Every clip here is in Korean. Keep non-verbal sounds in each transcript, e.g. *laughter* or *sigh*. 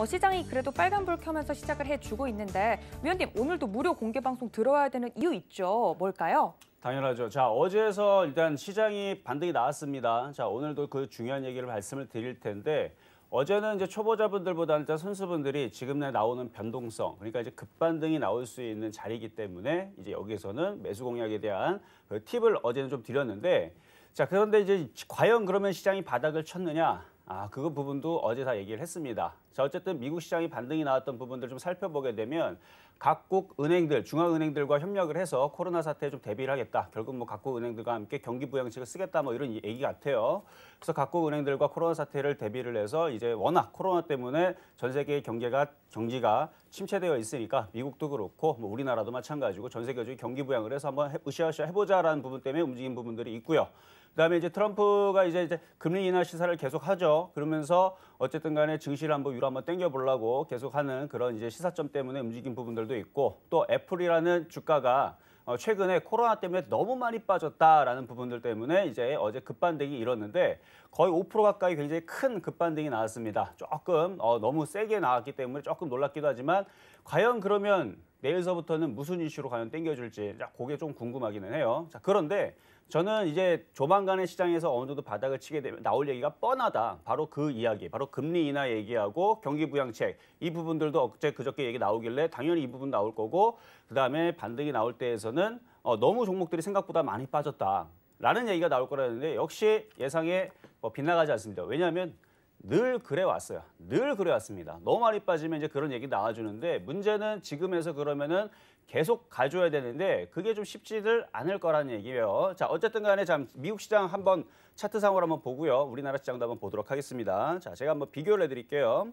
어, 시장이 그래도 빨간불 켜면서 시작을 해주고 있는데 위원님 오늘도 무료 공개 방송 들어와야 되는 이유 있죠? 뭘까요? 당연하죠. 자 어제에서 일단 시장이 반등이 나왔습니다. 자 오늘도 그 중요한 얘기를 말씀을 드릴 텐데 어제는 이제 초보자분들보다는 일단 선수분들이 지금 내 나오는 변동성, 그러니까 이제 급반등이 나올 수 있는 자리이기 때문에 이제 여기에서는 매수 공략에 대한 그 팁을 어제는 좀 드렸는데 자 그런데 이제 과연 그러면 시장이 바닥을 쳤느냐? 아, 그 부분도 어제 다 얘기를 했습니다. 자, 어쨌든 미국 시장이 반등이 나왔던 부분들 좀 살펴보게 되면 각국 은행들, 중앙은행들과 협력을 해서 코로나 사태에 좀 대비를 하겠다. 결국 뭐 각국 은행들과 함께 경기 부양식을 쓰겠다 뭐 이런 얘기 같아요. 그래서 각국 은행들과 코로나 사태를 대비를 해서 이제 워낙 코로나 때문에 전 세계 의 경제가 경기가 침체되어 있으니까 미국도 그렇고 뭐 우리나라도 마찬가지고 전 세계적인 경기 부양을 해서 한번 으쌰으쌰 해보자라는 부분 때문에 움직인 부분들이 있고요. 그다음에 이제 트럼프가 이제 이제 금리 인하 시사를 계속 하죠. 그러면서 어쨌든 간에 증시를 한번 유로 한번 땡겨 보려고 계속 하는 그런 이제 시사점 때문에 움직인 부분들도 기업도 있고 또 애플이라는 주가가 어, 최근에 코로나 때문에 너무 많이 빠졌다라는 부분들 때문에 이제 어제 급반등이 일었는데 거의 5% 가까이 굉장히 큰 급반등이 나왔습니다. 조금 어, 너무 세게 나왔기 때문에 조금 놀랍기도 하지만 과연 그러면 내일서부터는 무슨 이슈로 과연 땡겨줄지 고게 좀 궁금하기는 해요. 자, 그런데 저는 이제 조만간에 시장에서 어느 정도 바닥을 치게 되면 나올 얘기가 뻔하다. 바로 그 이야기, 바로 금리 인하 얘기하고 경기 부양책 이 부분들도 어제 그저께 얘기 나오길래 당연히 이 부분 나올 거고 그다음에 반등이 나올 때에서는 어, 너무 종목들이 생각보다 많이 빠졌다라는 얘기가 나올 거라는데 역시 예상에 뭐 빗나가지 않습니다. 왜냐하면 늘 그래왔어요. 늘 그래왔습니다. 너무 많이 빠지면 이제 그런 얘기 나와주는데 문제는 지금에서 그러면은 계속 가져야 되는데 그게 좀 쉽지들 않을 거라는 얘기예요. 자 어쨌든 간에 참 미국 시장 한번 차트상으로 한번 보고요. 우리나라 시장도 한번 보도록 하겠습니다. 자 제가 한번 비교를 해드릴게요.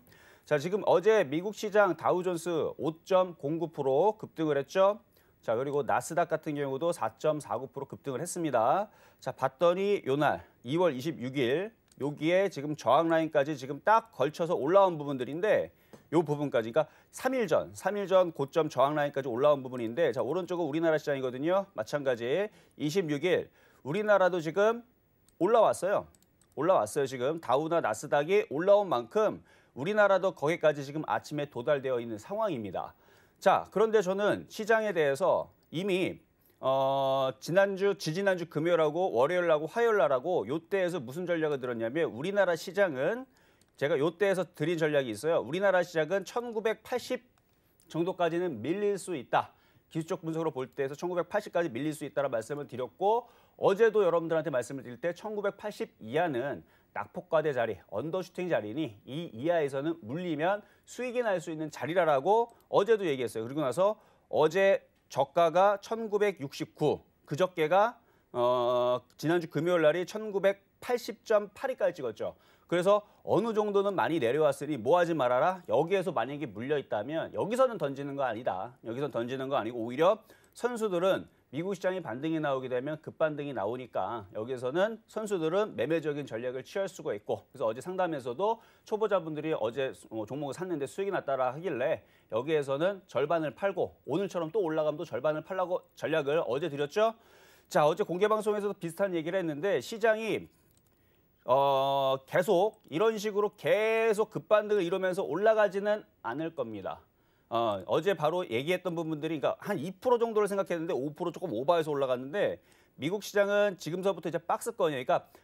자 지금 어제 미국 시장 다우존스 5.09% 급등을 했죠. 자 그리고 나스닥 같은 경우도 4.49% 급등을 했습니다. 자 봤더니 요날 2월 26일 여기에 지금 저항 라인까지 지금 딱 걸쳐서 올라온 부분들인데 요 부분까지 그러니까 3일 전, 3일 전 고점 저항 라인까지 올라온 부분인데 자, 오른쪽은 우리나라 시장이거든요. 마찬가지 26일 우리나라도 지금 올라왔어요. 올라왔어요. 지금 다우나 나스닥이 올라온 만큼 우리나라도 거기까지 지금 아침에 도달되어 있는 상황입니다. 자, 그런데 저는 시장에 대해서 이미 어, 지난주 지지난주 금요일하고 월요일하고 화요일날하고 요때에서 무슨 전략을 들었냐면 우리나라 시장은 제가 요때에서 드린 전략이 있어요. 우리나라 시장은 1980 정도까지는 밀릴 수 있다. 기술적 분석으로 볼 때에서 1980까지 밀릴 수 있다는 말씀을 드렸고 어제도 여러분들한테 말씀을 드릴 때 1980 이하는 낙폭과대 자리, 언더슈팅 자리니 이 이하에서는 물리면 수익이 날 수 있는 자리라고 어제도 얘기했어요. 그리고 나서 어제 저가가 1969, 그저께가 어, 지난주 금요일 날이 1980.82까지 찍었죠. 그래서 어느 정도는 많이 내려왔으니 뭐 하지 말아라. 여기에서 만약에 물려 있다면 여기서는 던지는 거 아니다. 여기서 던지는 거 아니고 오히려 선수들은 미국 시장이 반등이 나오게 되면 급반등이 나오니까 여기에서는 선수들은 매매적인 전략을 취할 수가 있고 그래서 어제 상담에서도 초보자분들이 어제 어, 종목을 샀는데 수익이 났다라 하길래 여기에서는 절반을 팔고 오늘처럼 또 올라가면 또 절반을 팔라고 전략을 어제 드렸죠. 자 어제 공개 방송에서도 비슷한 얘기를 했는데 시장이 어, 계속 이런 식으로 계속 급반등을 이루면서 올라가지는 않을 겁니다. 어, 어제 바로 얘기했던 부분들이 그러니까 한 2% 정도를 생각했는데 5% 조금 오버해서 올라갔는데 미국 시장은 지금서부터 이제 박스권이니까 그러니까 에요그러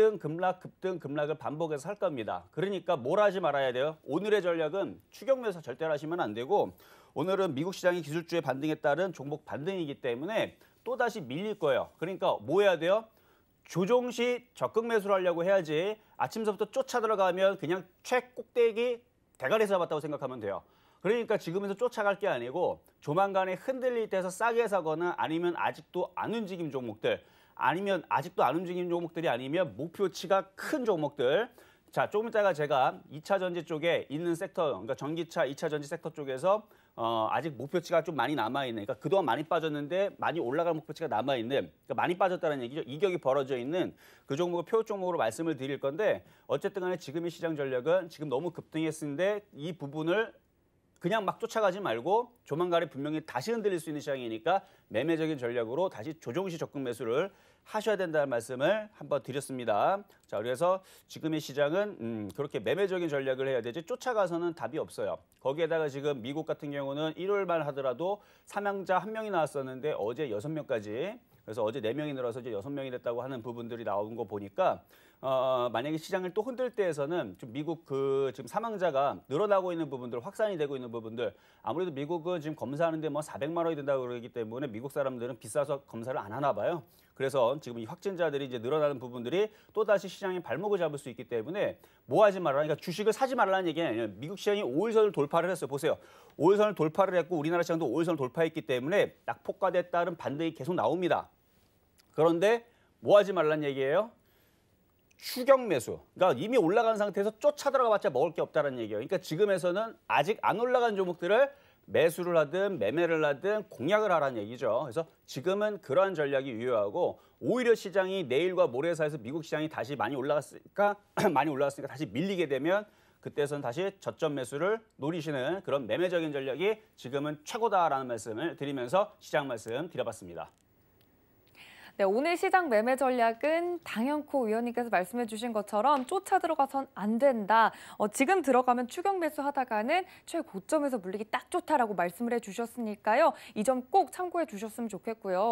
급등 급락 급등 급락을 반복해서 할 겁니다. 그러니까 뭘 하지 말아야 돼요? 오늘의 전략은 추격 매수 절대 하시면 안 되고 오늘은 미국 시장이 기술주의 반등에 따른 종목 반등이기 때문에 또다시 밀릴 거예요. 그러니까 뭐 해야 돼요? 조정 시 적극 매수를 하려고 해야지 아침서부터 쫓아 들어가면 그냥 최 꼭대기 대가리 잡았다고 생각하면 돼요. 그러니까 지금에서 쫓아갈 게 아니고 조만간에 흔들릴 때서 싸게 사거나 아니면 아직도 안 움직임 종목들 아니면 아직도 안 움직임 종목들이 아니면 목표치가 큰 종목들 자, 조금 있다가 제가 2차 전지 쪽에 있는 섹터, 그러니까 전기차 2차 전지 섹터 쪽에서 어, 아직 목표치가 좀 많이 남아있는, 그러니까 그동안 많이 빠졌는데 많이 올라갈 목표치가 남아있는, 그러니까 많이 빠졌다는 얘기죠. 이격이 벌어져 있는 그 종목을 표 종목으로 말씀을 드릴 건데 어쨌든 간에 지금의 시장 전략은 지금 너무 급등했는데 이 부분을 그냥 막 쫓아가지 말고 조만간에 분명히 다시 흔들릴 수 있는 시장이니까 매매적인 전략으로 다시 조정시 적금 매수를 하셔야 된다는 말씀을 한번 드렸습니다. 자, 그래서 지금의 시장은 음, 그렇게 매매적인 전략을 해야 되지 쫓아가서는 답이 없어요. 거기에다가 지금 미국 같은 경우는 1월만 하더라도 사망자 한명이 나왔었는데 어제 여섯 명까지 그래서 어제 네명이 늘어서 이제 여섯 명이 됐다고 하는 부분들이 나온 거 보니까 어, 만약에 시장을 또 흔들 때에서는 좀 미국 그 지금 사망자가 늘어나고 있는 부분들, 확산이 되고 있는 부분들 아무래도 미국은 지금 검사하는데 뭐 400만 원이 된다고 그러기 때문에 미국 사람들은 비싸서 검사를 안 하나 봐요. 그래서 지금 이 확진자들이 이제 늘어나는 부분들이 또다시 시장에 발목을 잡을 수 있기 때문에 뭐 하지 말라. 그러니까 주식을 사지 말라는 얘기는 아니에요. 미국 시장이 5일선을 돌파를 했어요. 보세요. 5일선을 돌파를 했고 우리나라 시장도 5일선을 돌파했기 때문에 낙폭과대에 따른 반등이 계속 나옵니다. 그런데 뭐 하지 말라는 얘기예요? 추격 매수. 그러니까 이미 올라간 상태에서 쫓아 들어가봤자 먹을 게 없다는 얘기예요. 그러니까 지금에서는 아직 안 올라간 종목들을 매수를 하든 매매를 하든 공략을 하라는 얘기죠. 그래서 지금은 그러한 전략이 유효하고 오히려 시장이 내일과 모레 사이에서 미국 시장이 다시 많이 올라갔으니까 *clears throat* 많이 올라갔으니까 다시 밀리게 되면 그때선 다시 저점 매수를 노리시는 그런 매매적인 전략이 지금은 최고다라는 말씀을 드리면서 시장 말씀 드려봤습니다. 네, 오늘 시장 매매 전략은 당연코 위원님께서 말씀해 주신 것처럼 쫓아 들어가선 안 된다. 어, 지금 들어가면 추격 매수하다가는 최고점에서 물리기 딱 좋다라고 말씀을 해 주셨으니까요. 이 점 꼭 참고해 주셨으면 좋겠고요.